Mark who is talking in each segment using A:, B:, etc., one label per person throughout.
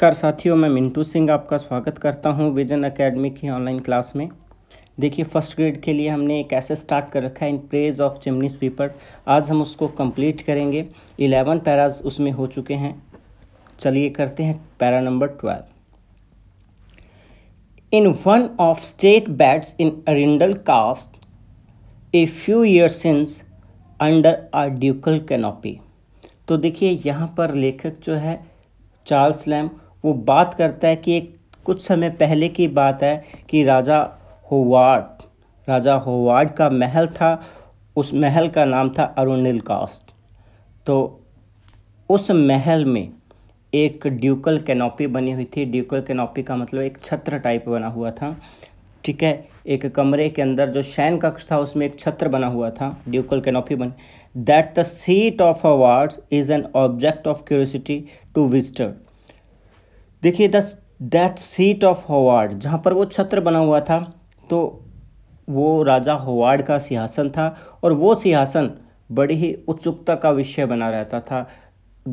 A: नमस्कार साथियों मैं मिंटू सिंह आपका स्वागत करता हूं विजन एकेडमी की ऑनलाइन क्लास में देखिए फर्स्ट ग्रेड के लिए हमने एक ऐसे स्टार्ट कर रखा है in praise of chimney sweeper आज हम उसको कंप्लीट करेंगे इलेवन पैराज उसमें हो चुके हैं चलिए करते हैं para number twelve in one of state beds in Arundel castle a few year since under a ducal canopy तो देखिए यहाँ पर लेखक जो है चार्ल्स लैम वो बात करता है कि एक कुछ समय पहले की बात है कि राजा होवार्ड राजा होवार्ड का महल था उस महल का नाम था अरुणिल कास्ट तो उस महल में एक ड्यूकल कैनोपी बनी हुई थी ड्यूकल कैनोपी का मतलब एक छत्र टाइप बना हुआ था ठीक है एक कमरे के अंदर जो शैन कक्ष था उसमें एक छत्र बना हुआ था ड्यूकल कैनोपी बन that the seat of Howards is an object of curiosity to visitor देखिए दस दैट सीट ऑफ होवार्ड जहाँ पर वो छत्र बना हुआ था तो वो राजा होवार्ड का सिंहासन था और वो सिंहासन बड़ी ही उत्सुकता का विषय बना रहता था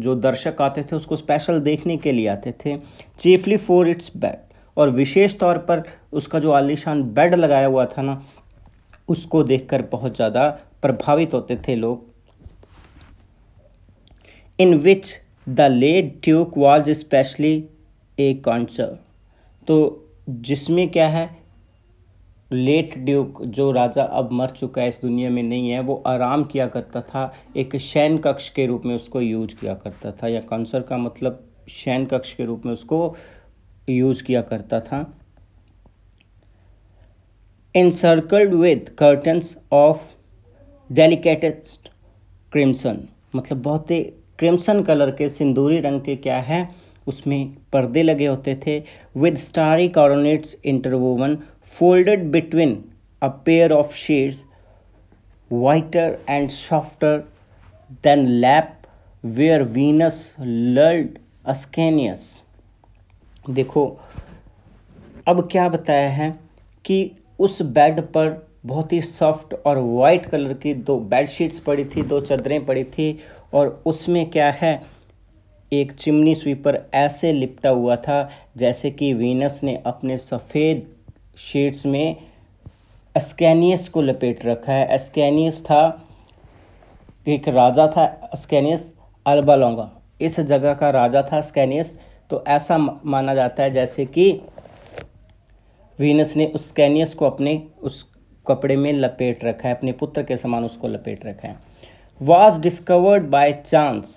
A: जो दर्शक आते थे उसको स्पेशल देखने के लिए आते थे चीफली फॉर इट्स बेड और विशेष तौर पर उसका जो आलिशान बेड लगाया हुआ था ना उसको देखकर बहुत ज़्यादा प्रभावित होते थे लोग in which the late duke was specially a connoisseur तो जिसमें क्या है लेट ड्यूक जो राजा अब मर चुका है इस दुनिया में नहीं है वो आराम किया करता था एक शैन कक्ष के रूप में उसको यूज किया करता था या कॉन्सर का मतलब शैन कक्ष के रूप में उसको यूज किया करता था encircled with curtains of delicatest crimson मतलब बहुत ही क्रिम्सन कलर के सिंदूरी रंग के क्या है उसमें पर्दे लगे होते थे with starry coronets interwoven folded between a pair of sheets whiter and softer than lap where Venus lulled Ascanius देखो अब क्या बताया है कि उस बेड पर बहुत ही सॉफ्ट और वाइट कलर की दो बेडशीट्स पड़ी थी दो चादरें पड़ी थी और उसमें क्या है एक चिमनी स्वीपर ऐसे लिपटा हुआ था जैसे कि वीनस ने अपने सफ़ेद शेड्स में एस्कैनियस को लपेट रखा है एस्कैनियस था एक राजा था एस्कैनियस अल्बा इस जगह का राजा था स्कैनियस तो ऐसा माना जाता है जैसे कि वीनस ने उस स्कैनियस को अपने उस कपड़े में लपेट रखा है अपने पुत्र के समान उसको लपेट रखा है वाज डिस्कवर्ड बाय चांस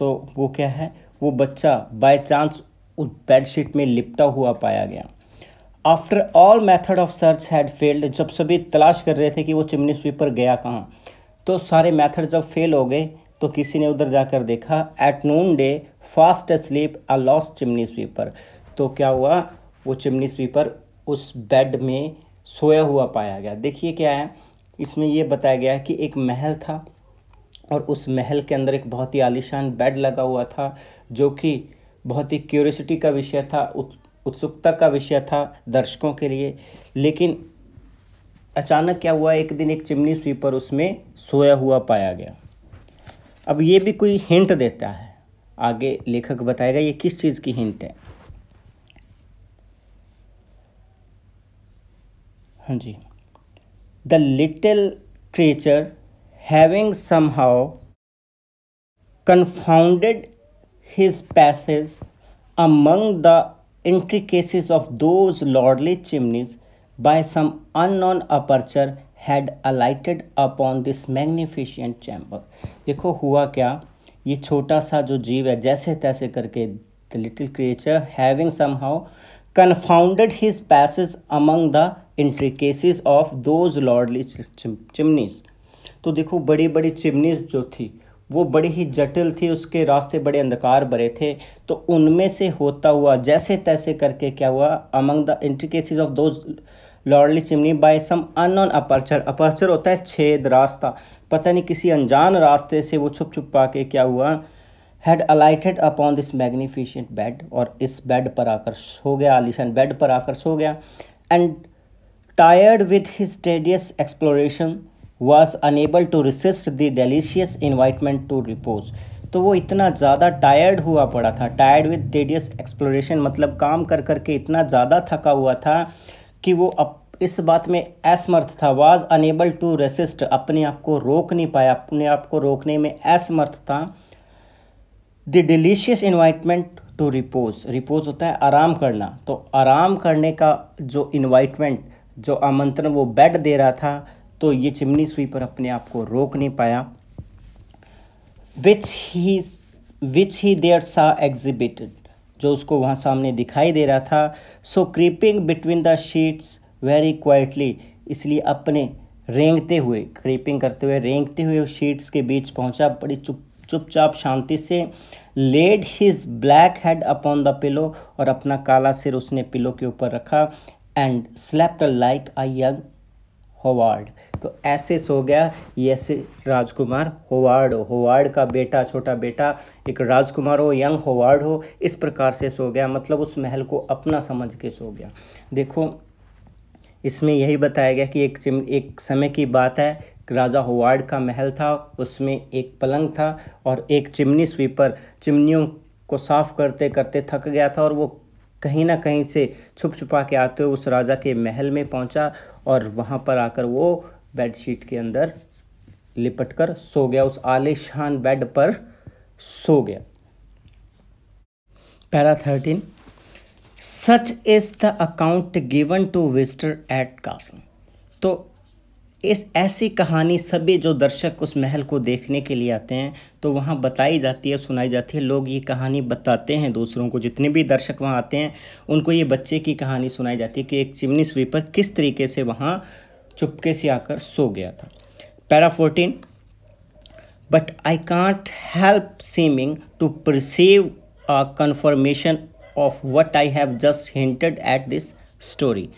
A: तो वो क्या है वो बच्चा बाय चांस उस बेडशीट में लिपटा हुआ पाया गया after all method of search had failed जब सभी तलाश कर रहे थे कि वो चिमनी स्वीपर गया कहाँ तो सारे मेथड जब फेल हो गए तो किसी ने उधर जाकर देखा at noonday fast asleep a lost chimney sweeper तो क्या हुआ वो चिमनी स्वीपर उस बेड में सोया हुआ पाया गया देखिए क्या है इसमें यह बताया गया कि एक महल था और उस महल के अंदर एक बहुत ही आलिशान बेड लगा हुआ था जो कि बहुत ही क्यूरियसिटी का विषय था उत्सुकता का विषय था दर्शकों के लिए लेकिन अचानक क्या हुआ एक दिन एक चिमनी स्वीपर उसमें सोया हुआ पाया गया अब ये भी कोई हिंट देता है आगे लेखक बताएगा ये किस चीज़ की हिंट है हाँ जी the little creature having somehow confounded his passage among the intricacies of those lordly chimneys by some unknown aperture had alighted upon this magnificent chamber देखो हुआ क्या ये छोटा सा जो जीव है जैसे तैसे करके the little creature having somehow confounded his passage among the intricacies of those lordly chimneys तो देखो बड़ी बड़ी चिमनीज जो थी वो बड़ी ही जटिल थी उसके रास्ते बड़े अंधकार भरे थे तो उनमें से होता हुआ जैसे तैसे करके क्या हुआ among the intricacies of those lordly chimney by some unknown aperture aperture होता है छेद रास्ता पता नहीं किसी अनजान रास्ते से वो छुप छुप पा के क्या हुआ had alighted upon this magnificent bed और इस बेड पर आकर सो गया आलिशान बेड पर आकर सो गया and tired with his tedious exploration was unable to resist the delicious invitement to repose तो वो इतना ज़्यादा टायर्ड हुआ पड़ा था टायर्ड विद टेडियस एक्सप्लोरेशन मतलब काम कर कर के इतना ज़्यादा थका हुआ था कि वो अप इस बात में असमर्थ था वॉज़ अनेबल टू रेसिस्ट अपने आप को रोक नहीं पाया अपने आप को रोकने में असमर्थ था the delicious invitement to repose repose होता है आराम करना तो आराम करने का जो इन्वाइटमेंट जो आमंत्रण वो बेड दे रहा था तो ये चिमनी स्वीपर अपने आप को रोक नहीं पाया विच ही विच ही देयर सा एग्जिबिटेड जो उसको वहाँ सामने दिखाई दे रहा था so creeping between the sheets very quietly इसलिए अपने रेंगते हुए क्रीपिंग करते हुए रेंगते हुए उस शीट्स के बीच पहुँचा बड़ी चुप चुपचाप शांति से laid his black head upon the pillow और अपना काला सिर उसने पिलो के ऊपर रखा and slept like a young Howard तो ऐसे सो गया ये राजकुमार होवार्ड हो होवार्ड का बेटा छोटा बेटा एक राजकुमार हो यंग होवार्ड हो इस प्रकार से सो गया मतलब उस महल को अपना समझ के सो गया देखो इसमें यही बताया गया कि एक एक समय की बात है राजा होवार्ड का महल था उसमें एक पलंग था और एक चिमनी स्वीपर चिमनियों को साफ़ करते करते थक गया था और वो कहीं ना कहीं से छुप छुपा के आते हुए उस राजा के महल में पहुंचा और वहाँ पर आकर वो बेडशीट के अंदर लिपट कर सो गया उस आलिशान बेड पर सो गया para thirteen such is the account given to visitors at castle तो इस ऐसी कहानी सभी जो दर्शक उस महल को देखने के लिए आते हैं तो वहाँ बताई जाती है सुनाई जाती है लोग ये कहानी बताते हैं दूसरों को जितने भी दर्शक वहाँ आते हैं उनको ये बच्चे की कहानी सुनाई जाती है कि एक चिमनी स्वीपर किस तरीके से वहाँ चुपके से आकर सो गया था para fourteen but I can't help seeming to perceive a confirmation of what I have just hinted at this story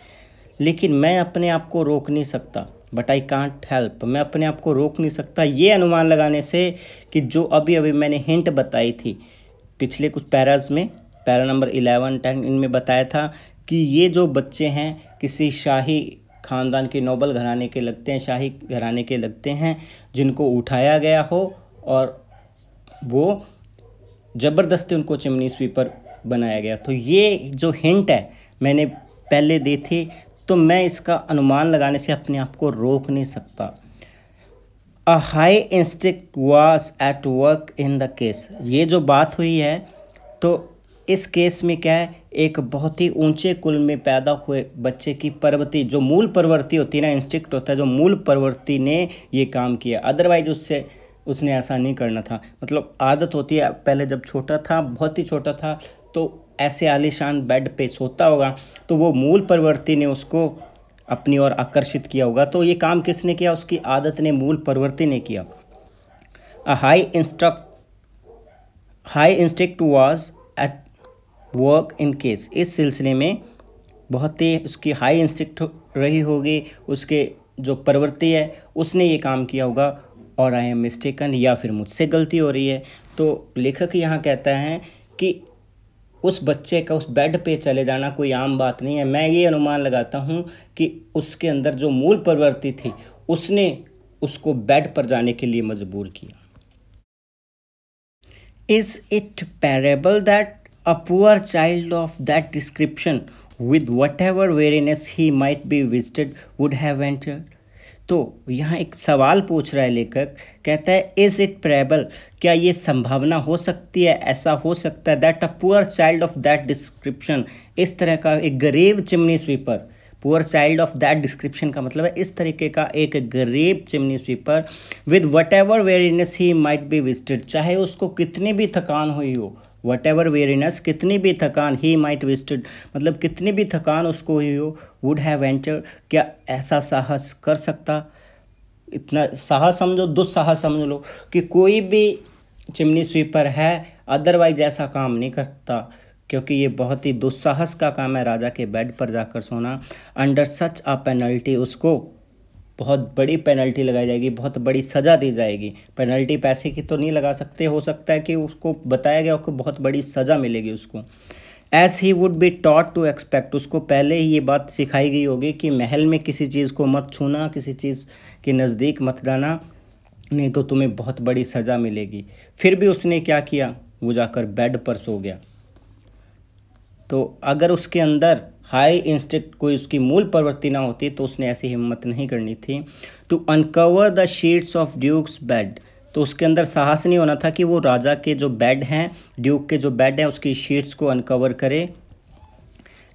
A: लेकिन मैं अपने आप को रोक नहीं सकता बट आई कांट हेल्प मैं अपने आप को रोक नहीं सकता ये अनुमान लगाने से कि जो अभी अभी मैंने हिंट बताई थी पिछले कुछ पैराज में पैरा नंबर इलेवन टेन इनमें बताया था कि ये जो बच्चे हैं किसी शाही ख़ानदान के नोबल घराने के लगते हैं शाही घराने के लगते हैं जिनको उठाया गया हो और वो ज़बरदस्ती उनको चिमनी स्वीपर बनाया गया तो ये जो हिंट है मैंने पहले दी थी तो मैं इसका अनुमान लगाने से अपने आप को रोक नहीं सकता a high instinct was at work in the case ये जो बात हुई है तो इस केस में क्या है एक बहुत ही ऊंचे कुल में पैदा हुए बच्चे की प्रवृत्ति जो मूल प्रवृत्ति होती है ना इंस्टिक्ट होता है जो मूल प्रवृत्ति ने ये काम किया अदरवाइज उससे उसने ऐसा नहीं करना था मतलब आदत होती है पहले जब छोटा था बहुत ही छोटा था तो ऐसे आलिशान बेड पे सोता होगा तो वो मूल प्रवृत्ति ने उसको अपनी ओर आकर्षित किया होगा तो ये काम किसने किया उसकी आदत ने मूल प्रवृत्ति ने किया a high instruct high instinct was at work in case इस सिलसिले में बहुत ही उसकी हाई इंस्टिक्ट रही होगी उसके जो प्रवृत्ति है उसने ये काम किया होगा और आई एम मिस्टेकन या फिर मुझसे गलती हो रही है तो लेखक यहाँ कहता है कि उस बच्चे का उस बेड पे चले जाना कोई आम बात नहीं है मैं ये अनुमान लगाता हूँ कि उसके अंदर जो मूल प्रवृत्ति थी उसने उसको बेड पर जाने के लिए मजबूर किया is it probable that poor child of that description with whatever weariness he might be visited would have entered तो यहाँ एक सवाल पूछ रहा है लेखक कहता है इज़ इट प्रेबल क्या ये संभावना हो सकती है ऐसा हो सकता है that a poor child of that description इस तरह का एक गरीब chimney sweeper poor child of that description का मतलब है इस तरीके का एक गरीब chimney sweeper with whatever weariness he might be visited चाहे उसको कितनी भी थकान हुई हो वट एवर वेरीनेस कितनी भी थकान ही माइट विस्टेड मतलब कितनी भी थकान उसको ही हो वुड हैव एंटर क्या ऐसा साहस कर सकता इतना साहस समझो दुस्साहस समझ लो कि कोई भी चिमनी स्वीपर है अदरवाइज ऐसा काम नहीं करता क्योंकि ये बहुत ही दुस्साहस का काम है राजा के बेड पर जाकर सोना अंडर सच अ पेनल्टी उसको बहुत बड़ी पेनल्टी लगाई जाएगी बहुत बड़ी सज़ा दी जाएगी पेनल्टी पैसे की तो नहीं लगा सकते हो सकता है कि उसको बताया गया कि बहुत बड़ी सज़ा मिलेगी उसको as he would be taught to expect उसको पहले ही ये बात सिखाई गई होगी कि महल में किसी चीज़ को मत छूना किसी चीज़ के नज़दीक मत जाना नहीं तो तुम्हें बहुत बड़ी सज़ा मिलेगी फिर भी उसने क्या किया वो जाकर बेड पर सो गया तो अगर उसके अंदर हाई इंस्टिक्ट कोई उसकी मूल प्रवृत्ति ना होती तो उसने ऐसी हिम्मत नहीं करनी थी to uncover the sheets of duke's bed तो उसके अंदर साहस नहीं होना था कि वो राजा के जो बेड हैं ड्यूक के जो बेड हैं उसकी शीट्स को अनकवर करे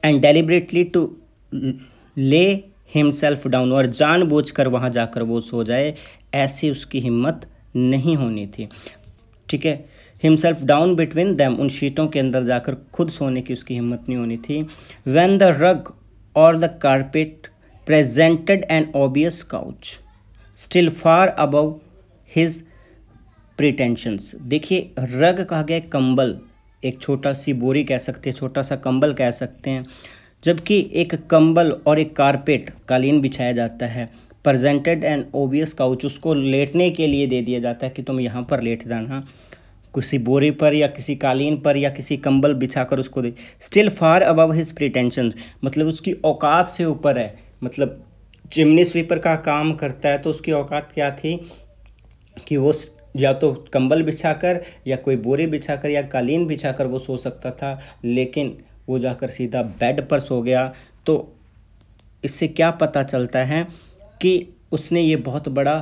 A: and deliberately to lay himself down और कर वहाँ जाकर वो सो जाए ऐसी उसकी हिम्मत नहीं होनी थी ठीक है हिमसेल्फ डाउन बिटवीन दैम उन शीटों के अंदर जाकर खुद सोने की उसकी हिम्मत नहीं होनी थी वैन द रग और the carpet presented an obvious couch still far above his pretensions देखिए रग कहा गया कंबल एक छोटा सी बोरी कह सकते हैं छोटा सा कंबल कह सकते हैं जबकि एक कंबल और एक कारपेट कालीन बिछाया जाता है प्रजेंटेड एंड ओबियस काउच उसको लेटने के लिए दे दिया जाता है कि तुम यहाँ पर लेट जाना किसी बोरे पर या किसी कालीन पर या किसी कंबल कर उसको दे still far above his pretension मतलब उसकी औकात से ऊपर है मतलब चिमनी स्वीपर का काम करता है तो उसकी औकात क्या थी कि वो या तो कंबल बिछाकर या कोई बोरे बिछाकर या कालीन बिछाकर वो सो सकता था लेकिन वो जाकर सीधा बेड पर सो गया तो इससे क्या पता चलता है कि उसने ये बहुत बड़ा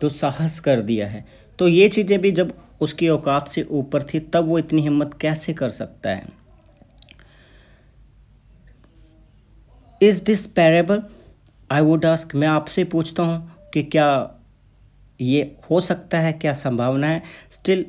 A: दुस्साहस कर दिया है तो ये चीज़ें भी जब उसकी औकात से ऊपर थी तब वो इतनी हिम्मत कैसे कर सकता है is this probable I would ask मैं आपसे पूछता हूँ कि क्या ये हो सकता है क्या संभावना है still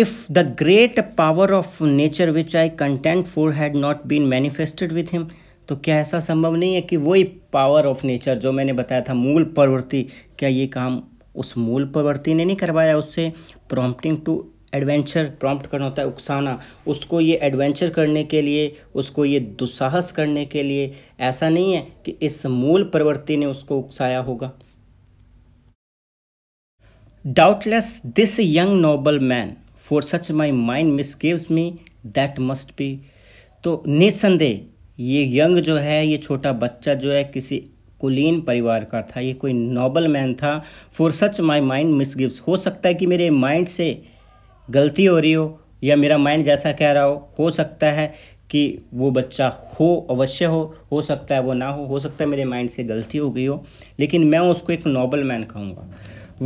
A: if the great power of nature which I contend for had not been manifested with him तो क्या ऐसा संभव नहीं है कि वही पावर ऑफ नेचर जो मैंने बताया था मूल प्रवृत्ति क्या ये काम उस मूल प्रवृत्ति ने नहीं करवाया उससे प्रॉम्प्टिंग टू एडवेंचर प्रॉम्प्ट करना होता है उकसाना उसको ये एडवेंचर करने के लिए उसको ये दुस्साहस करने के लिए ऐसा नहीं है कि इस मूल प्रवृत्ति ने उसको उकसाया होगा doubtless this young nobleman for such my mind gives me that must be तो निसंदेह ये यंग जो है ये छोटा बच्चा जो है किसी कुलीन परिवार का था ये कोई नॉबल मैन था for such my mind misgives हो सकता है कि मेरे माइंड से गलती हो रही हो या मेरा माइंड जैसा कह रहा हो हो सकता है कि वो बच्चा हो अवश्य हो हो सकता है वो ना हो हो सकता है मेरे माइंड से गलती हो गई हो लेकिन मैं उसको एक नॉबल मैन कहूँगा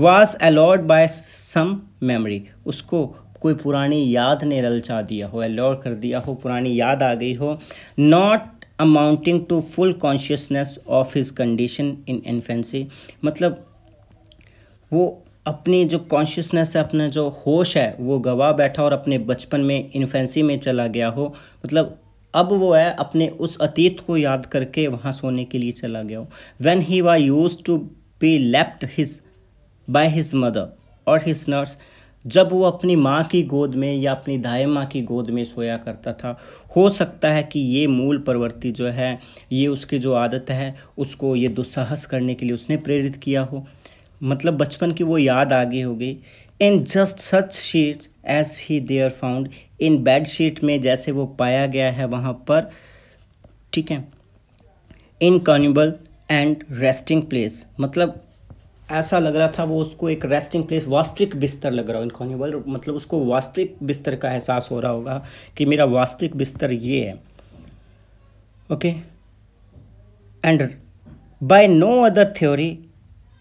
A: वास अलॉड बाय सम मेमोरी उसको कोई पुरानी याद ने ललचा दिया हो अलॉड कर दिया हो पुरानी याद आ गई हो not amounting to full consciousness of his condition in infancy मतलब वो अपनी जो कॉन्शियसनेस है अपना जो होश है वो गवा बैठा और अपने बचपन में इन्फेंसी में चला गया हो मतलब अब वो है अपने उस अतीत को याद करके वहाँ सोने के लिए चला गया हो when he was used to be left his by his mother और हिज नर्स जब वो अपनी माँ की गोद में या अपनी दाए माँ की गोद में सोया करता था हो सकता है कि ये मूल प्रवृत्ति जो है ये उसकी जो आदत है उसको ये दुस्साहस करने के लिए उसने प्रेरित किया हो मतलब बचपन की वो याद आगे गई होगी in just such sheet as he there found in bed sheet में जैसे वो पाया गया है वहाँ पर ठीक है इनकॉन्यूबल एंड रेस्टिंग प्लेस मतलब ऐसा लग रहा था वो उसको एक रेस्टिंग प्लेस वास्तविक बिस्तर लग रहा हो इनकॉन्यूबल मतलब उसको वास्तविक बिस्तर का एहसास हो रहा होगा कि मेरा वास्तविक बिस्तर ये है okay and by no other theory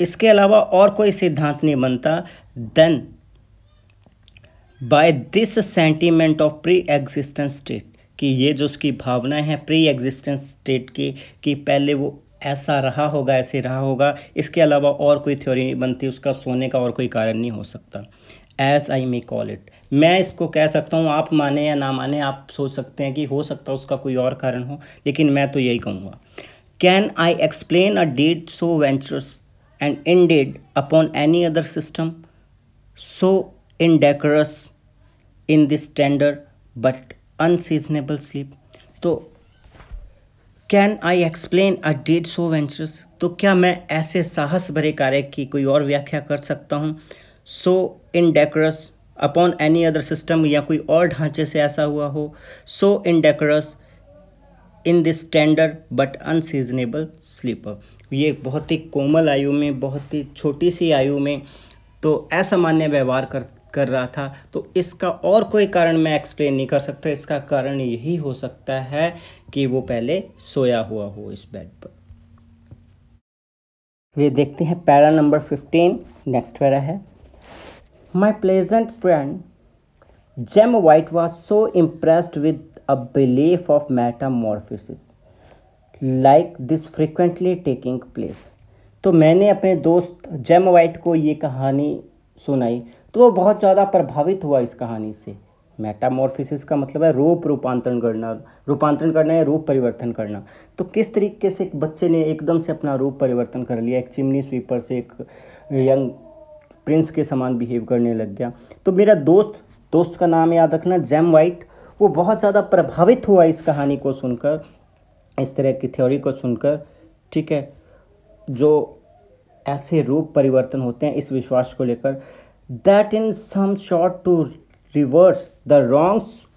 A: इसके अलावा और कोई सिद्धांत नहीं बनता than by this sentiment of pre existence state कि ये जो उसकी भावनाएं हैं प्री एग्जिस्टेंस स्टेट की कि पहले वो ऐसा रहा होगा ऐसे रहा होगा इसके अलावा और कोई थ्योरी नहीं बनती उसका सोने का और कोई कारण नहीं हो सकता as I may call it मैं इसको कह सकता हूँ आप माने या ना माने आप सोच सकते हैं कि हो सकता है उसका कोई और कारण हो लेकिन मैं तो यही कहूँगा can I explain a deed so venturous and indeed upon any other system so indecorous in this tender but unseasonable sleep तो can I explain a deed so venturous तो क्या मैं ऐसे साहस भरे कार्य की कोई और व्याख्या कर सकता हूँ so indecorous upon any other system या कोई और ढांचे से ऐसा हुआ हो so indecorous in this standard but unseasonable sleeper ये बहुत ही कोमल आयु में बहुत ही छोटी सी आयु में तो असामान्य व्यवहार कर कर रहा था तो इसका और कोई कारण मैं एक्सप्लेन नहीं कर सकता इसका कारण यही हो सकता है कि वो पहले सोया हुआ हो इस बेड पर ये देखते हैं para number fifteen next para है my pleasant friend Jem White was so impressed with a belief of metamorphosis like this frequently taking place तो मैंने अपने दोस्त जेम वाइट को ये कहानी सुनाई तो वो बहुत ज़्यादा प्रभावित हुआ इस कहानी से मेटामॉर्फिसिस का मतलब है रूप रूपांतरण करना रूपांतरण करना या रूप परिवर्तन करना तो किस तरीके से एक बच्चे ने एकदम से अपना रूप परिवर्तन कर लिया एक चिमनी स्वीपर से एक यंग प्रिंस के समान बिहेव करने लग गया तो मेरा दोस्त दोस्त का नाम याद रखना जैम वाइट वो बहुत ज़्यादा प्रभावित हुआ इस कहानी को सुनकर इस तरह की थ्योरी को सुनकर ठीक है जो ऐसे रूप परिवर्तन होते हैं इस विश्वास को लेकर that in some sort to reverse the wrongs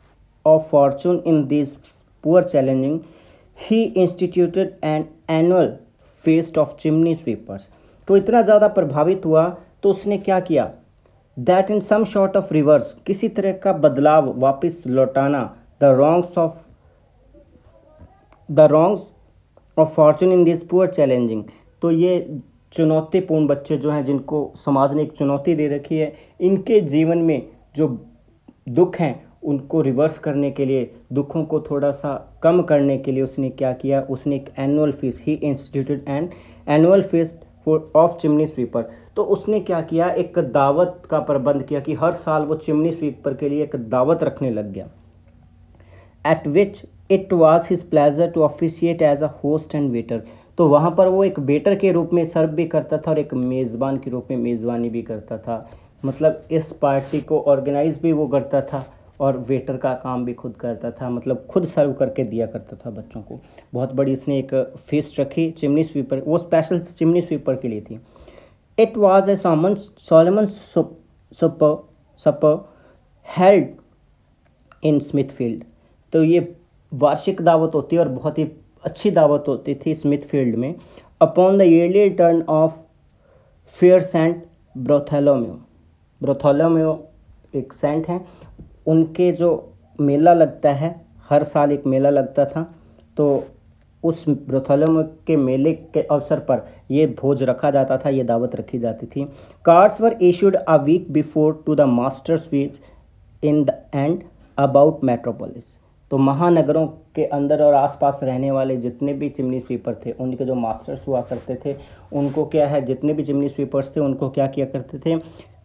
A: of fortune in these poor challenging, he instituted an annual feast of chimney sweepers. तो इतना ज़्यादा प्रभावित हुआ तो उसने क्या किया that in some sort of reverse किसी तरह का बदलाव वापस लौटाना the wrongs of the wrongs of fortune in this poor challenging तो ये चुनौतीपूर्ण बच्चे जो हैं जिनको समाज ने एक चुनौती दे रखी है इनके जीवन में जो दुख हैं उनको रिवर्स करने के लिए दुखों को थोड़ा सा कम करने के लिए उसने क्या किया उसने एक annual feast he institute and annual feast for of chimney sweeper तो उसने क्या किया एक दावत का प्रबंध किया कि हर साल वो चिमनी स्वीपर के लिए एक दावत रखने लग गया at which it was his pleasure to officiate as a host and waiter तो वहाँ पर वो एक वेटर के रूप में सर्व भी करता था और एक मेज़बान के रूप में मेज़बानी भी करता था मतलब इस पार्टी को ऑर्गेनाइज भी वो करता था और वेटर का काम भी खुद करता था मतलब खुद सर्व करके दिया करता था बच्चों को बहुत बड़ी इसने एक फीस रखी चिमनी स्वीपर वो स्पेशल चिमनी स्वीपर के लिए थी it was a solemn solemn supper held in Smithfield तो ये वार्षिक दावत होती और बहुत ही अच्छी दावत होती थी स्मिथफील्ड में upon the yearly return of fair Saint Bartholomew Bartholomew एक सेंट हैं उनके जो मेला लगता है हर साल एक मेला लगता था तो उस ब्रोथोलोमेओ के मेले के अवसर पर ये भोज रखा जाता था ये दावत रखी जाती थी cards were issued a week before to the masters which in the and about metropolis तो महानगरों के अंदर और आसपास रहने वाले जितने भी चिमनी स्वीपर थे उनके जो मास्टर्स हुआ करते थे उनको क्या है जितने भी चिमनी स्वीपर्स थे उनको क्या किया करते थे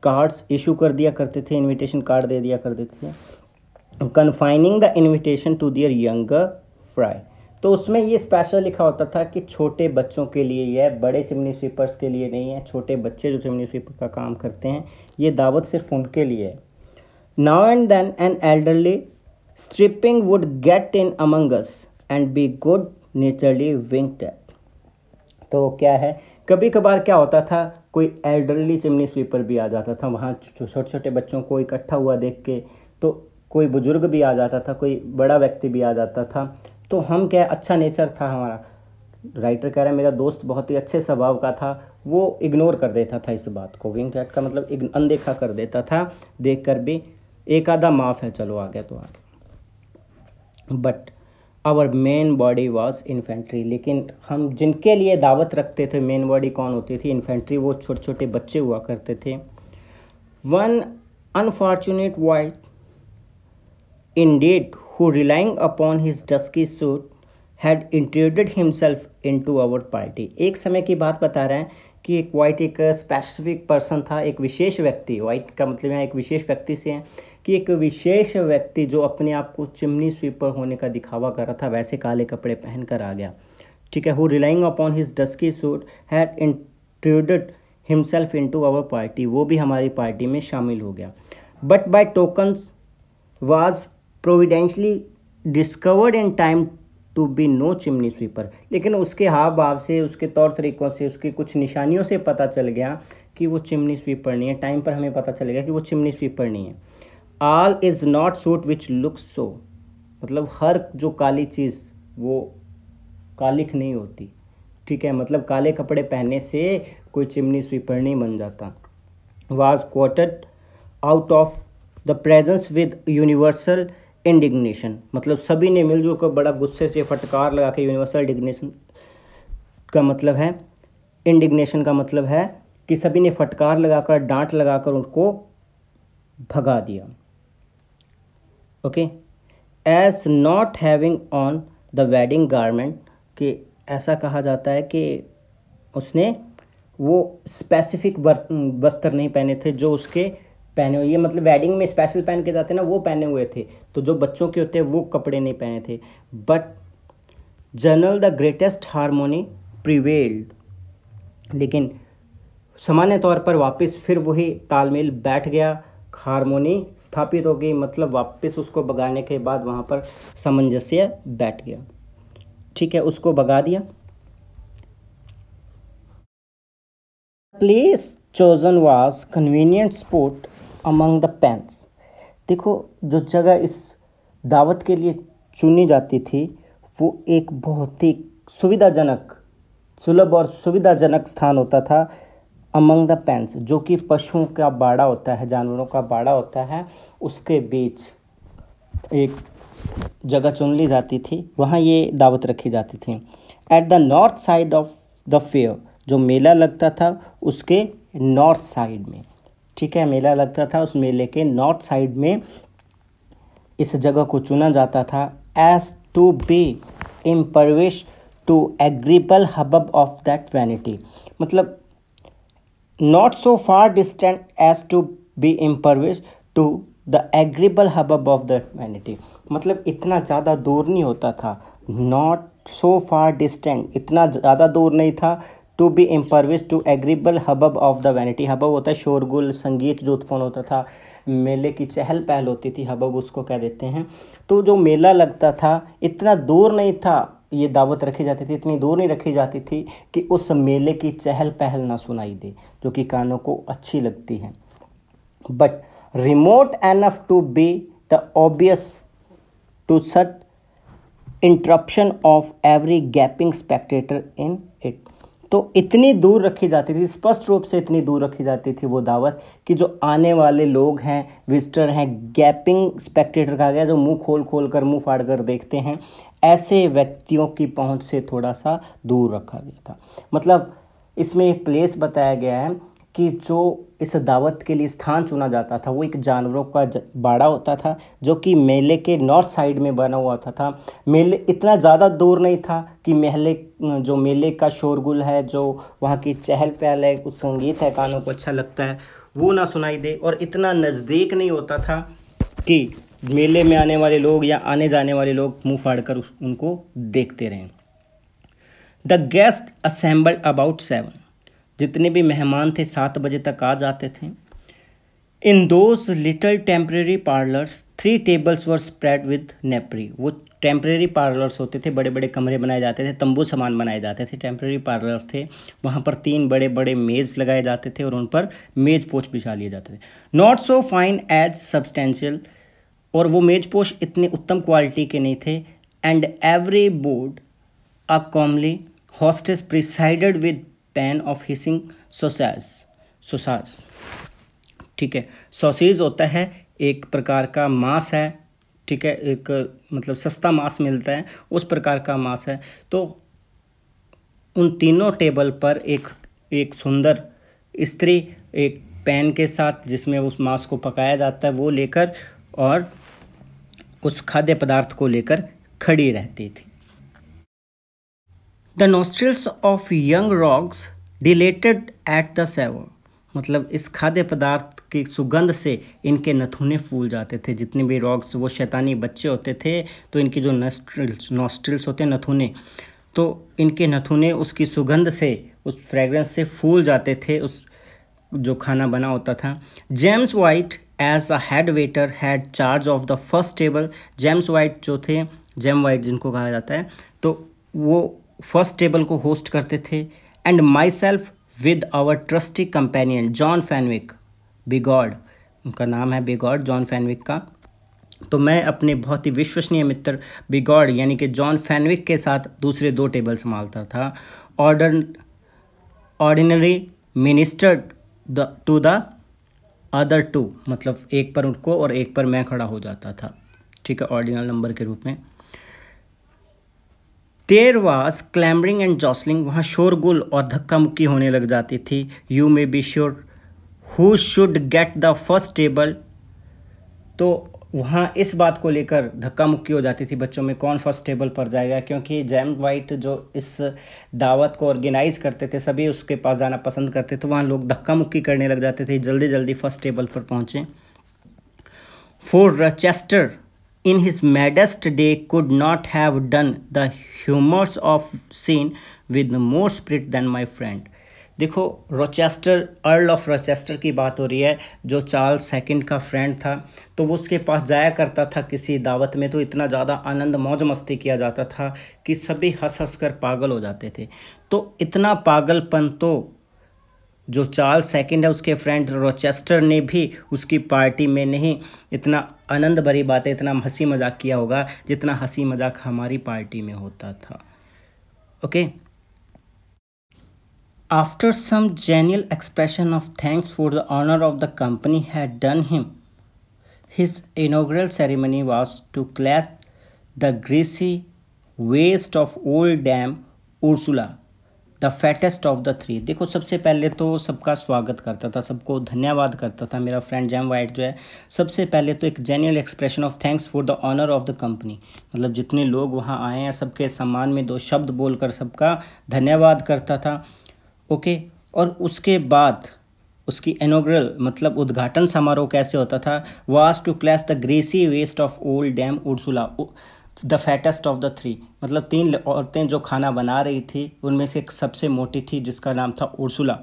A: कार्ड्स इशू कर दिया करते थे इनविटेशन कार्ड दे दिया करते थे confining the invitation to their young fry तो उसमें ये स्पेशल लिखा होता था कि छोटे बच्चों के लिए यह बड़े चिमनी स्वीपर्स के लिए नहीं है छोटे बच्चे जो चिमनी स्वीपर का काम करते हैं ये दावत सिर्फ उनके लिए है now and then an elderly stripling would get in among us and be good naturally wink तो क्या है कभी कभार क्या होता था कोई एल्डरली चिमनी स्वीपर भी आ जाता था वहाँ छोटे छोटे बच्चों को इकट्ठा हुआ देख के तो कोई बुज़ुर्ग भी आ जाता था कोई बड़ा व्यक्ति भी आ जाता था तो हम क्या अच्छा नेचर था हमारा राइटर कह रहा है मेरा दोस्त बहुत ही अच्छे स्वभाव का था वो इग्नोर कर देता था इस बात को विंग कैट का मतलब अनदेखा कर देता था देख कर भी एक आधा माफ़ है चलो आ गया तो आ गया but our main body was infantry लेकिन हम जिनके लिए दावत रखते थे मेन बॉडी कौन होती थी इन्फेंट्री वो छोटे छोटे बच्चे हुआ करते थे one unfortunate wight indeed who relying upon his dusky suit had introduced himself into our party एक समय की बात बता रहे हैं कि एक वाइट एक स्पेसिफिक पर्सन था एक विशेष व्यक्ति वाइट का मतलब यहाँ एक विशेष व्यक्ति से है कि एक विशेष व्यक्ति जो अपने आप को चिमनी स्वीपर होने का दिखावा कर रहा था वैसे काले कपड़े पहन कर आ गया ठीक है who relying upon his dusky suit had intruded himself into our party वो भी हमारी पार्टी में शामिल हो गया but by tokens was providentially discovered in time to be no chimney sweeper लेकिन उसके हाव भाव से उसके तौर तरीक़ों से उसकी कुछ निशानियों से पता चल गया कि वो चिमनी स्वीपर नहीं है टाइम पर हमें पता चल गया कि वो चिमनी स्वीपर नहीं है all is not soot which looks so मतलब हर जो काली चीज़ वो कालिख नहीं होती ठीक है मतलब काले कपड़े पहनने से कोई चिमनी स्वीपर नहीं बन जाता was quoited out of the presence with universal indignation मतलब सभी ने मिलजुल कर बड़ा गुस्से से फटकार लगा के यूनिवर्सल इंडिग्नेशन का मतलब है इंडिग्नेशन का मतलब है कि सभी ने फटकार लगाकर डांट लगाकर उनको भगा दिया okay as not having on the wedding garment कि ऐसा कहा जाता है कि उसने वो स्पेसिफिक वस्त्र नहीं पहने थे जो उसके पहने हुए ये मतलब वेडिंग में स्पेशल पहन के जाते ना वो पहने हुए थे तो जो बच्चों के होते हैं वो कपड़े नहीं पहने थे but general the greatest harmony prevailed लेकिन सामान्य तौर पर वापस फिर वही तालमेल बैठ गया हारमोनी स्थापित हो गई मतलब वापस उसको भगाने के बाद वहाँ पर सामंजस्य बैठ गया ठीक है उसको भगा दिया place chosen was convenient spot among the pens देखो जो जगह इस दावत के लिए चुनी जाती थी वो एक बहुत ही सुविधाजनक सुलभ और सुविधाजनक स्थान होता था अमंग द पेंस जो कि पशुओं का बाड़ा होता है जानवरों का बाड़ा होता है उसके बीच एक जगह चुन ली जाती थी वहाँ ये दावत रखी जाती थी at the north side of the fair जो मेला लगता था उसके नॉर्थ साइड में ठीक है मेला लगता था उस मेले के नॉर्थ साइड में इस जगह को चुना जाता था as to be impervious to agreeable hubbub of that vanity मतलब not so far distant as to be impervious to the agreeable hubbub of the humanity मतलब इतना ज़्यादा दूर नहीं होता था नॉट सो फार डिस्टेंट इतना ज़्यादा दूर नहीं था to be impervious to agreeable hubbub of the vanity hubbub होता है शोरगुल संगीत जो उत्पन्न होता था मेले की चहल पहल होती थी हबब उसको कह देते हैं तो जो मेला लगता था इतना दूर नहीं था ये दावत रखी जाती थी इतनी दूर नहीं रखी जाती थी कि उस मेले की चहल पहल ना सुनाई दे जो कि कानों को अच्छी लगती है but remote enough to be the obvious to such interruption of every gaping spectator in it तो इतनी दूर रखी जाती थी स्पष्ट रूप से इतनी दूर रखी जाती थी वो दावत कि जो आने वाले लोग हैं विजिटर हैं गैपिंग स्पेक्टेटर कहा गया जो मुंह खोल खोल कर मुंह फाड़ कर देखते हैं ऐसे व्यक्तियों की पहुंच से थोड़ा सा दूर रखा गया था मतलब इसमें प्लेस बताया गया है कि जो इस दावत के लिए स्थान चुना जाता था वो एक जानवरों का बाड़ा होता था जो कि मेले के नॉर्थ साइड में बना हुआ था था मेले इतना ज़्यादा दूर नहीं था कि मेले जो मेले का शोरगुल है जो वहाँ की चहल पहल है कुछ संगीत है कानों को अच्छा लगता है वो ना सुनाई दे और इतना नज़दीक नहीं होता था कि मेले में आने वाले लोग या आने जाने वाले लोग मुंह फाड़ कर उनको देखते रहें the guest assembled about seven जितने भी मेहमान थे सात बजे तक आ जाते थे in those little temporary parlours three tables were spread with napery वो टेम्प्रेरी पार्लर्स होते थे बड़े बड़े कमरे बनाए जाते थे तंबू सामान बनाए जाते थे टेम्प्रेरी पार्लर थे वहाँ पर तीन बड़े बड़े मेज़ लगाए जाते थे और उन पर मेज़ पोच बिछा लिए जाते थे not so fine as substantial और वो मेजपोश इतने उत्तम क्वालिटी के नहीं थे and every board a comely hostess presided with pan of hissing sausages sausages ठीक है सोसेज होता है एक प्रकार का मांस है ठीक है एक मतलब सस्ता मांस मिलता है उस प्रकार का मांस है तो उन तीनों टेबल पर एक एक सुंदर स्त्री एक पैन के साथ जिसमें उस मांस को पकाया जाता है वो लेकर और उस खाद्य पदार्थ को लेकर खड़ी रहती थी the nostrils of young rogues dilated at the savour मतलब इस खाद्य पदार्थ की सुगंध से इनके नथुने फूल जाते थे जितने भी रॉक्स वो शैतानी बच्चे होते थे तो इनकी जो नस्ट्रिल्स नोस्ट्रिल्स होते हैं नथुने तो इनके नथुने उसकी सुगंध से उस फ्रेगरेंस से फूल जाते थे उस जो खाना बना होता था James White as a head waiter had charge of the first table James White जो थे जेम वाइट जिनको कहा जाता है तो वो फर्स्ट टेबल को होस्ट करते थे and myself with our trusty companion John Fenwick Bigod उनका नाम है बिगॉड जॉन फैनविक का तो मैं अपने बहुत ही विश्वसनीय मित्र बिगॉड यानी कि जॉन फैनविक के साथ दूसरे दो टेबल संभालता था order ordinary minister the to the other two मतलब एक पर उनको और एक पर मैं खड़ा हो जाता था ठीक है ऑर्डिनल नंबर के रूप में देर वास क्लैम्बरिंग एंड जॉसलिंग वहाँ शोरगुल और धक्का मुक्की होने लग जाती थी you may be sure who should get the first table तो वहाँ इस बात को लेकर धक्का मुक्की हो जाती थी बच्चों में कौन फर्स्ट टेबल पर जाएगा क्योंकि जैम वाइट जो इस दावत को ऑर्गेनाइज़ करते थे सभी उसके पास जाना पसंद करते थे वहाँ लोग धक्का मुक्की करने लग जाते थे जल्दी जल्दी फर्स्ट टेबल पर पहुँचें for Rochester in his maddest day could not have done the humours of scene with more spirit than my friend देखो रोचेस्टर अर्ल ऑफ रोचेस्टर की बात हो रही है जो चार्ल्स सेकेंड का फ्रेंड था तो वो उसके पास जाया करता था किसी दावत में तो इतना ज़्यादा आनंद मौज मस्ती किया जाता था कि सभी हंस हंस कर पागल हो जाते थे तो इतना पागलपन तो जो चार्ल सेकेंड है उसके फ्रेंड रोचेस्टर ने भी उसकी पार्टी में नहीं इतना आनंद भरी बातें इतना हंसी मजाक किया होगा जितना हंसी मजाक हमारी पार्टी में होता था okay after some genial expression of thanks for the honour of the company had done him His inaugural ceremony was to clasp the greasy waist of old dam Ursula the fattest of the three देखो सबसे पहले तो सबका स्वागत करता था सबको धन्यवाद करता था मेरा फ्रेंड जैम वाइट जो है सबसे पहले तो एक genial expression of thanks for the honour of the company मतलब जितने लोग वहाँ आए हैं सबके सम्मान में दो शब्द बोलकर सबका धन्यवाद करता था ओके और उसके बाद उसकी एनोग्रल मतलब उद्घाटन समारोह कैसे होता था was to clasp the greasy waist of old dame Ursula the fattest of the three मतलब तीन औरतें जो खाना बना रही थी उनमें से एक सबसे मोटी थी जिसका नाम था उर्सुला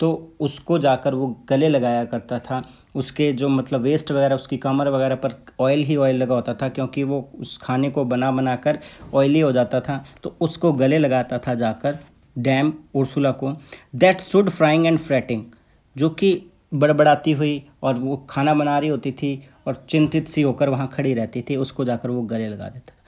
A: तो उसको जाकर वो गले लगाया करता था उसके जो मतलब वेस्ट वगैरह उसकी कमर वगैरह पर ऑयल ही ऑयल लगा होता था क्योंकि वो उस खाने को बना बना कर ऑयली हो जाता था तो उसको गले लगाता था जाकर डैम उर्सुला को that stood frying and fretting जो कि बड़बड़ाती हुई और वो खाना बना रही होती थी और चिंतित सी होकर वहाँ खड़ी रहती थी उसको जाकर वो गले लगा देता था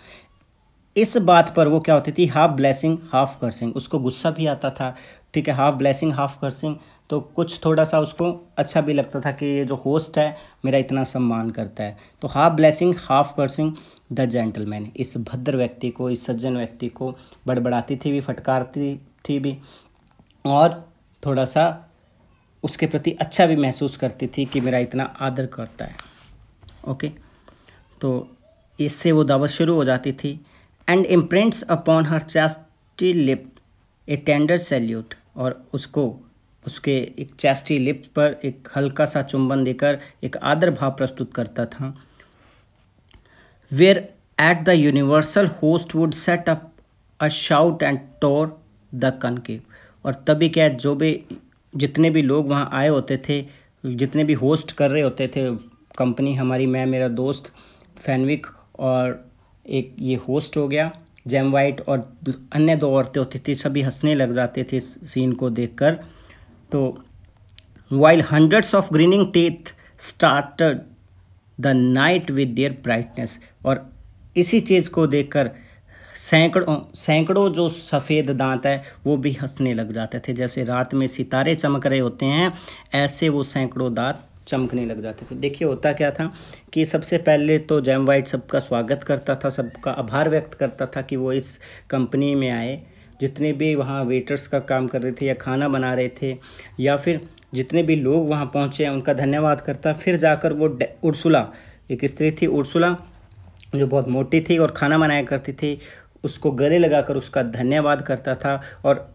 A: इस बात पर वो क्या होती थी हाफ ब्लेसिंग हाफ कर्सिंग उसको गुस्सा भी आता था ठीक है हाफ ब्लेसिंग हाफ कर्सिंग तो कुछ थोड़ा सा उसको अच्छा भी लगता था कि ये जो होस्ट है मेरा इतना सम्मान करता है तो half blessing half cursing the gentleman इस भद्र व्यक्ति को इस सज्जन व्यक्ति को बड़बड़ाती थी भी फटकारती थी भी और थोड़ा सा उसके प्रति अच्छा भी महसूस करती थी कि मेरा इतना आदर करता है ओके तो इससे वो दावत शुरू हो जाती थी and imprints upon her chaste lip a tender salute और उसको उसके एक चैस्टी लिप पर एक हल्का सा चुंबन देकर एक आदर भाव प्रस्तुत करता था whereat the universal host would set up a shout and tore the concave और तभी क्या जो भी जितने भी लोग वहाँ आए होते थे जितने भी होस्ट कर रहे होते थे कंपनी हमारी मैं मेरा दोस्त फैनविक और एक ये होस्ट हो गया जैम वाइट और अन्य दो औरतें होती थी सभी हंसने लग जाते थे इस सीन को देखकर तो while hundreds of grinning teeth started the night with their brightness और इसी चीज़ को देखकर सैकड़ों सैकड़ों जो सफ़ेद दांत है वो भी हंसने लग जाते थे जैसे रात में सितारे चमक रहे होते हैं ऐसे वो सैकड़ों दांत चमकने लग जाते थे देखिए होता क्या था कि सबसे पहले तो जैम वाइट सबका स्वागत करता था सबका आभार व्यक्त करता था कि वो इस कंपनी में आए जितने भी वहाँ वेटर्स का काम कर रहे थे या खाना बना रहे थे या फिर जितने भी लोग वहाँ पहुँचे उनका धन्यवाद करता फिर जाकर वो उर्सुला एक स्त्री थी उर्सुला जो बहुत मोटी थी और खाना बनाया करती थी उसको गले लगाकर उसका धन्यवाद करता था और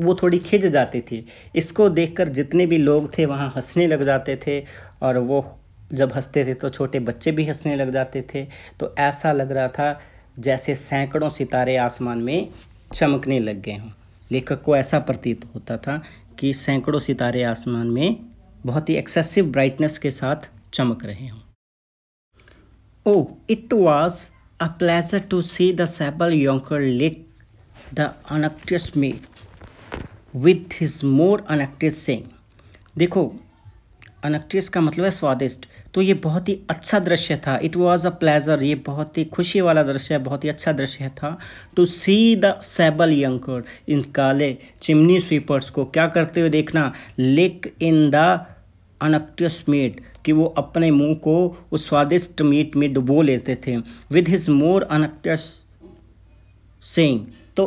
A: वो थोड़ी खिंच जाती थी इसको देखकर जितने भी लोग थे वहाँ हंसने लग जाते थे और वो जब हंसते थे तो छोटे बच्चे भी हंसने लग जाते थे तो ऐसा लग रहा था जैसे सैकड़ों सितारे आसमान में चमकने लग गए हों लेखक को ऐसा प्रतीत होता था कि सैकड़ों सितारे आसमान में बहुत ही एक्सेसिव ब्राइटनेस के साथ चमक रहे हों oh it was A pleasure to see the sable yonker lick the unactress maid with his more unactress saying. देखो अनक्टिस का मतलब है स्वादिष्ट तो ये बहुत ही अच्छा दृश्य था इट वॉज़ अ प्लेजर ये बहुत ही खुशी वाला दृश्य है बहुत ही अच्छा दृश्य था टू सी द सेबल यंकर इन काले चिमनी स्वीपर्स को क्या करते हुए देखना लिक इन द अनक्टियस मेट कि वो अपने मुंह को उस स्वादिष्ट मीट में डुबो लेते थे with his more unctuous saying तो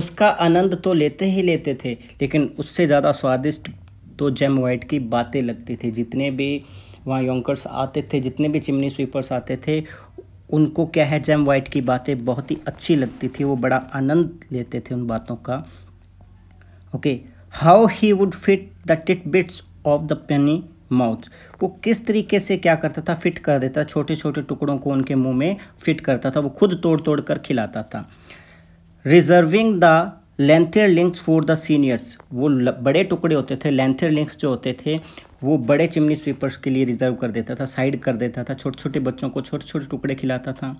A: उसका आनंद तो लेते ही लेते थे लेकिन उससे ज़्यादा स्वादिष्ट तो जेम वाइट की बातें लगती थी जितने भी वहाँ योंकर्स आते थे जितने भी चिमनी स्वीपर्स आते थे उनको क्या है जेम वाइट की बातें बहुत ही अच्छी लगती थी वो बड़ा आनंद लेते थे उन बातों का okay how he would fit the tit bits of the penny mouth वो किस तरीके से क्या करता था फिट कर देता छोटे छोटे टुकड़ों को उनके मुंह में फिट करता था वो खुद तोड़ तोड़ कर खिलाता था reserving the lengthier links for the seniors वो बड़े टुकड़े होते थे लेंथियर लिंक्स जो होते थे वो बड़े चिमनी स्वीपर्स के लिए रिजर्व कर देता था साइड कर देता था छोटे छोटे बच्चों को छोटे छोटे टुकड़े खिलाता था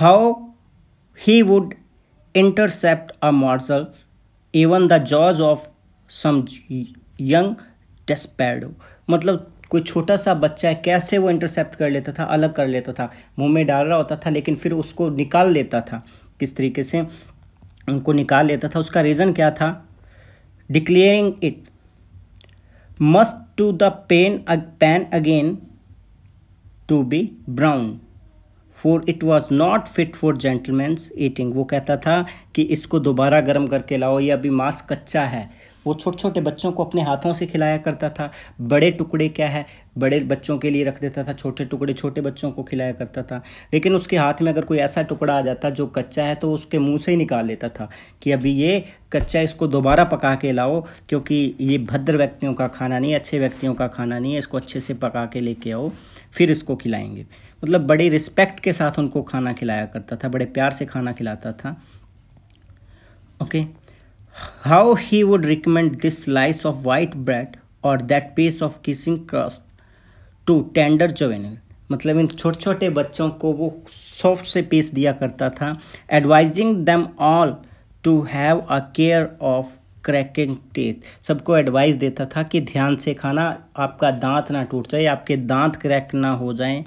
A: how he would intercept a morsel even the jaws of some young desperado मतलब कोई छोटा सा बच्चा है कैसे वो इंटरसेप्ट कर लेता था अलग कर लेता था मुंह में डाल रहा होता था लेकिन फिर उसको निकाल लेता था किस तरीके से उनको निकाल लेता था उसका रीज़न क्या था declaring it must to the pen pan again to be brown for it was not fit for gentleman's eating वो कहता था कि इसको दोबारा गर्म करके लाओ ये अभी मांस कच्चा है वो छोटे छोटे बच्चों को अपने हाथों से खिलाया करता था बड़े टुकड़े क्या है बड़े बच्चों के लिए रख देता था छोटे टुकड़े छोटे बच्चों को खिलाया करता था लेकिन उसके हाथ में अगर कोई ऐसा टुकड़ा आ जाता जो कच्चा है तो उसके मुंह से ही निकाल लेता था कि अभी ये कच्चा इसको दोबारा पका के लाओ क्योंकि ये भद्र व्यक्तियों का खाना नहीं अच्छे व्यक्तियों का खाना नहीं है इसको अच्छे से पका के लेके आओ फिर इसको खिलाएंगे मतलब बड़े रिस्पेक्ट के साथ उनको खाना खिलाया करता था बड़े प्यार से खाना खिलाता था okay how he would recommend this slice of white bread और that piece of kissing crust to tender juvenile मतलब इन छोटे छोटे बच्चों को वो सॉफ्ट से पीस दिया करता था advising them all to have a care of cracking teeth सबको एडवाइस देता था कि ध्यान से खाना आपका दांत ना टूट जाए आपके दांत क्रैक ना हो जाए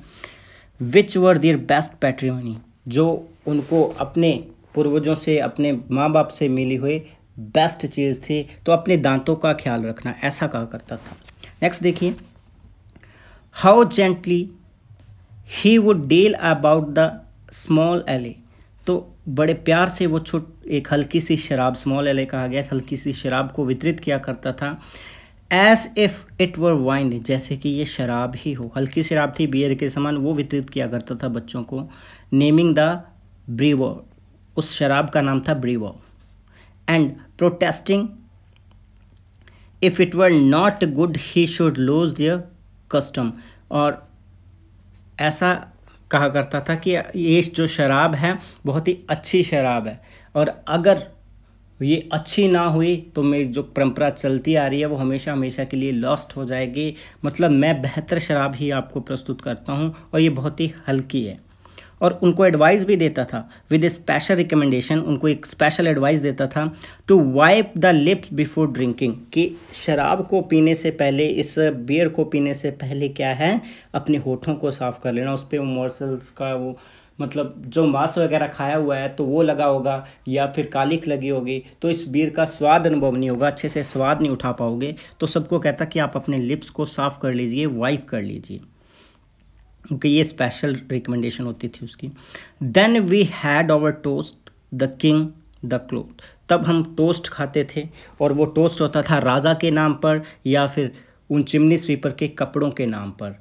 A: विच वर दियर बेस्ट पैट्रीमनी जो उनको अपने पूर्वजों से अपने माँ बाप से मिली हुई बेस्ट चीज़ थी तो अपने दांतों का ख्याल रखना ऐसा कहा करता था नेक्स्ट देखिए how gently he would deal about the small ale तो बड़े प्यार से वो छोट एक हल्की सी शराब स्मॉल एले कहा गया हल्की सी शराब को वितरित किया करता था as if it were wine जैसे कि ये शराब ही हो हल्की शराब थी बियर के समान वो वितरित किया करता था बच्चों को नेमिंग द ब्रीवो उस शराब का नाम था brewer and protesting. If it were not good, he should lose their custom. और ऐसा कहा करता था कि ये जो शराब है बहुत ही अच्छी शराब है और अगर ये अच्छी ना हुई तो मेरी जो परंपरा चलती आ रही है वो हमेशा हमेशा के लिए लॉस्ट हो जाएगी मतलब मैं बेहतर शराब ही आपको प्रस्तुत करता हूँ और ये बहुत ही हल्की है और उनको एडवाइस भी देता था विद ए स्पेशल रिकमेंडेशन उनको एक स्पेशल एडवाइस देता था to wipe the lips before drinking कि शराब को पीने से पहले इस बियर को पीने से पहले क्या है अपने होठों को साफ़ कर लेना उस पर वो मॉर्सल्स का वो मतलब जो मांस वगैरह खाया हुआ है तो वो लगा होगा या फिर कालिक लगी होगी तो इस बीर का स्वाद अनुभव नहीं होगा अच्छे से स्वाद नहीं उठा पाओगे तो सबको कहता कि आप अपने लिप्स को साफ़ कर लीजिए वाइप कर लीजिए ओके ये स्पेशल रिकमेंडेशन होती थी उसकी then we had our toast the king the cloth तब हम टोस्ट खाते थे और वो टोस्ट होता था राजा के नाम पर या फिर उन चिमनी स्वीपर के कपड़ों के नाम पर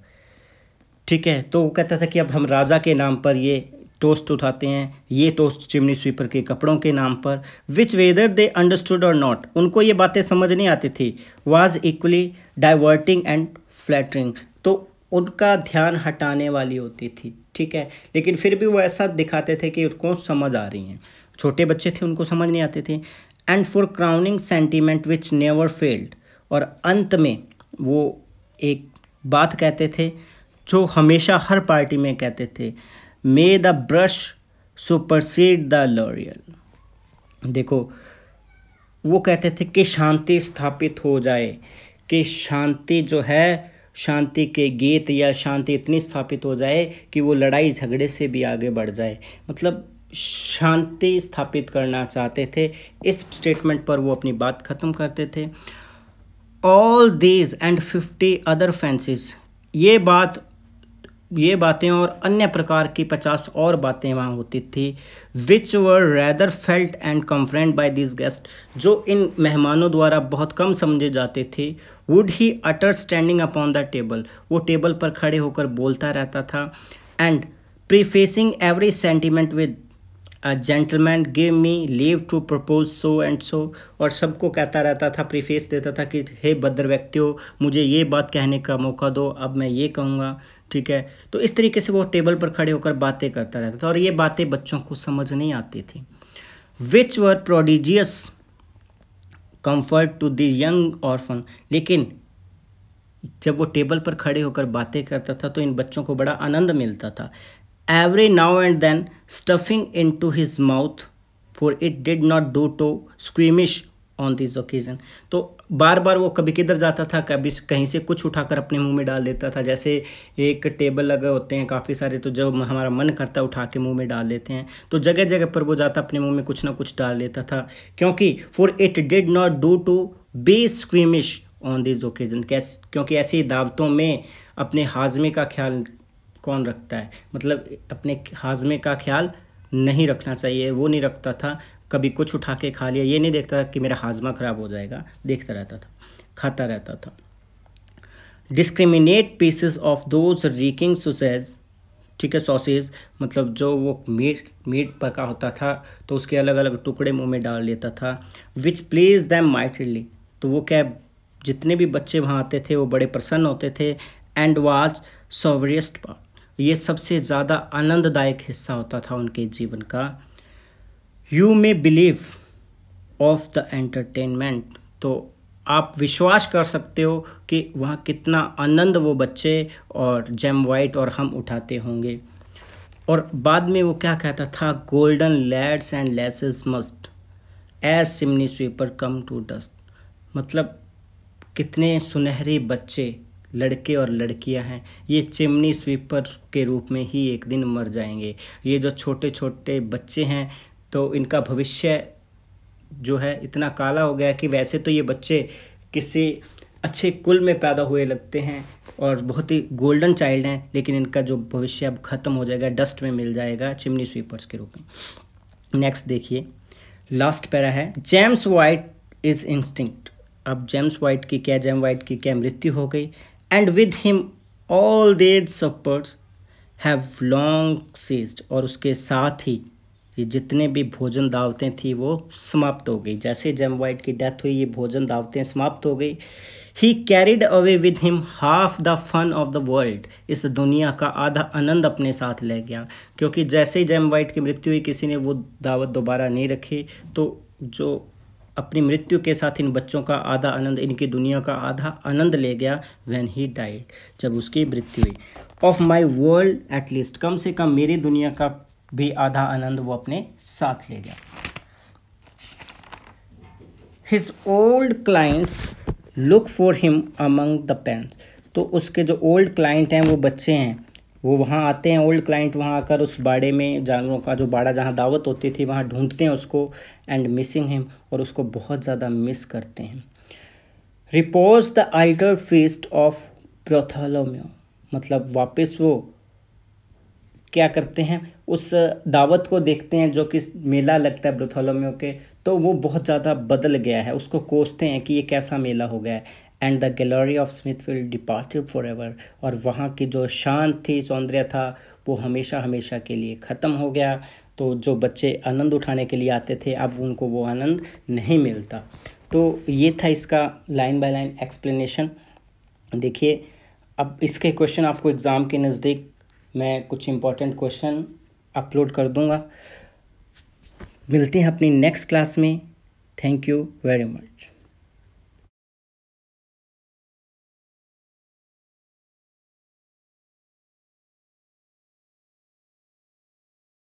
A: ठीक है तो वो कहता था कि अब हम राजा के नाम पर ये टोस्ट उठाते हैं ये टोस्ट चिमनी स्वीपर के कपड़ों के नाम पर विच वेदर दे अंडरस्टूड और नॉट उनको ये बातें समझ नहीं आती थी was equally diverting and flattering उनका ध्यान हटाने वाली होती थी ठीक है लेकिन फिर भी वो ऐसा दिखाते थे कि उनको समझ आ रही हैं छोटे बच्चे थे उनको समझ नहीं आते थे and for crowning sentiment which never failed और अंत में वो एक बात कहते थे जो हमेशा हर पार्टी में कहते थे may the brush supersede the laurel देखो वो कहते थे कि शांति स्थापित हो जाए कि शांति जो है शांति के गीत या शांति इतनी स्थापित हो जाए कि वो लड़ाई झगड़े से भी आगे बढ़ जाए मतलब शांति स्थापित करना चाहते थे इस स्टेटमेंट पर वो अपनी बात ख़त्म करते थे all these and fifty other fancies ये बात ये बातें और अन्य प्रकार की पचास और बातें वहाँ होती थी which were rather felt and comprehended by this guest जो इन मेहमानों द्वारा बहुत कम समझे जाते थे would he utter standing upon the table वो टेबल पर खड़े होकर बोलता रहता था and prefacing every sentiment with gentleman give me leave to propose so and so और सबको कहता रहता था प्रीफेस देता था कि हे भद्र हो मुझे ये बात कहने का मौका दो अब मैं ये कहूँगा ठीक है तो इस तरीके से वो टेबल पर खड़े होकर बातें करता रहता था और ये बातें बच्चों को समझ नहीं आती थी which were prodigious comfort to the young orphan लेकिन जब वो टेबल पर खड़े होकर बातें करता था तो इन बच्चों को बड़ा आनंद मिलता था every now and then stuffing into his mouth for it did not do to squeamish on this occasion तो बार बार वो कभी किधर जाता था कभी कहीं से कुछ उठाकर अपने मुंह में डाल देता था जैसे एक टेबल लगे होते हैं काफ़ी सारे तो जब हमारा मन करता है उठा के मुंह में डाल लेते हैं तो जगह जगह पर वो जाता अपने मुंह में कुछ ना कुछ डाल लेता था क्योंकि for it did not do to be squeamish on this occasion कैस क्योंकि ऐसी दावतों में अपने हाजमे का ख्याल कौन रखता है मतलब अपने हाजमे का ख्याल नहीं रखना चाहिए वो नहीं रखता था कभी कुछ उठा के खा लिया ये नहीं देखता था कि मेरा हाजमा ख़राब हो जाएगा देखता रहता था खाता रहता था discriminate pieces of those reeking sausage ठीक है सॉसेज मतलब जो वो मीट मीट पका होता था तो उसके अलग अलग टुकड़े मुंह में डाल लेता था विच प्लेज दैम माइटली तो वो क्या जितने भी बच्चे वहाँ आते थे वो बड़े प्रसन्न होते थे एंड वाज सोवरियस्ट पार्ट ये सबसे ज़्यादा आनंददायक हिस्सा होता था उनके जीवन का you may believe of the entertainment तो आप विश्वास कर सकते हो कि वहाँ कितना आनंद वो बच्चे और जैम वाइट और हम उठाते होंगे और बाद में वो क्या कहता था golden lads and lasses must as chimney sweepers come to dust मतलब कितने सुनहरे बच्चे लड़के और लड़कियां हैं ये चिमनी स्वीपर के रूप में ही एक दिन मर जाएंगे ये जो छोटे छोटे बच्चे हैं तो इनका भविष्य जो है इतना काला हो गया कि वैसे तो ये बच्चे किसी अच्छे कुल में पैदा हुए लगते हैं और बहुत ही गोल्डन चाइल्ड हैं लेकिन इनका जो भविष्य अब ख़त्म हो जाएगा डस्ट में मिल जाएगा चिमनी स्वीपर्स के रूप में नेक्स्ट देखिए लास्ट पैरा है जेम्स वाइट इज़ इंस्टिंक्ट अब जेम्स वाइट की क्या जेम वाइट की क्या मृत्यु हो गई एंड विद हिम ऑल देज सपर्स हैव लॉन्ग सीज्ड और उसके साथ ही ये जितने भी भोजन दावतें थी वो समाप्त हो गई जैसे जेम वाइट की डेथ हुई ये भोजन दावतें समाप्त हो गई he carried away with him half the fun of the world इस दुनिया का आधा आनंद अपने साथ ले गया क्योंकि जैसे ही जेम वाइट की मृत्यु हुई किसी ने वो दावत दोबारा नहीं रखी तो जो अपनी मृत्यु के साथ इन बच्चों का आधा आनंद इनकी दुनिया का आधा आनंद ले गया वैन ही डाइड जब उसकी मृत्यु हुई ऑफ माई वर्ल्ड एटलीस्ट कम से कम मेरी दुनिया का भी आधा आनंद वो अपने साथ ले गया his old clients look for him among the pens तो उसके जो ओल्ड क्लाइंट हैं वो बच्चे हैं वो वहाँ आते हैं ओल्ड क्लाइंट वहाँ आकर उस बाड़े में जानवरों का जो बाड़ा जहाँ दावत होती थी वहाँ ढूंढते हैं उसको एंड मिसिंग हिम और उसको बहुत ज़्यादा मिस करते हैं repose the idle feast of Bartholomew मतलब वापस वो क्या करते हैं उस दावत को देखते हैं जो कि मेला लगता है ब्रोथोलोम्यो के तो वो बहुत ज़्यादा बदल गया है उसको कोसते हैं कि ये कैसा मेला हो गया है and the gallery of Smith will departed for ever और वहाँ की जो शांत थी सौंदर्य था वो हमेशा हमेशा के लिए ख़त्म हो गया तो जो बच्चे आनंद उठाने के लिए आते थे अब उनको वो आनंद नहीं मिलता तो ये था इसका लाइन बाय लाइन एक्सप्लेनेशन देखिए अब इसके क्वेश्चन आपको एग्ज़ाम के नज़दीक मैं कुछ इम्पोर्टेंट क्वेश्चन अपलोड कर दूँगा मिलते हैं अपनी नेक्स्ट क्लास में थैंक यू वेरी मच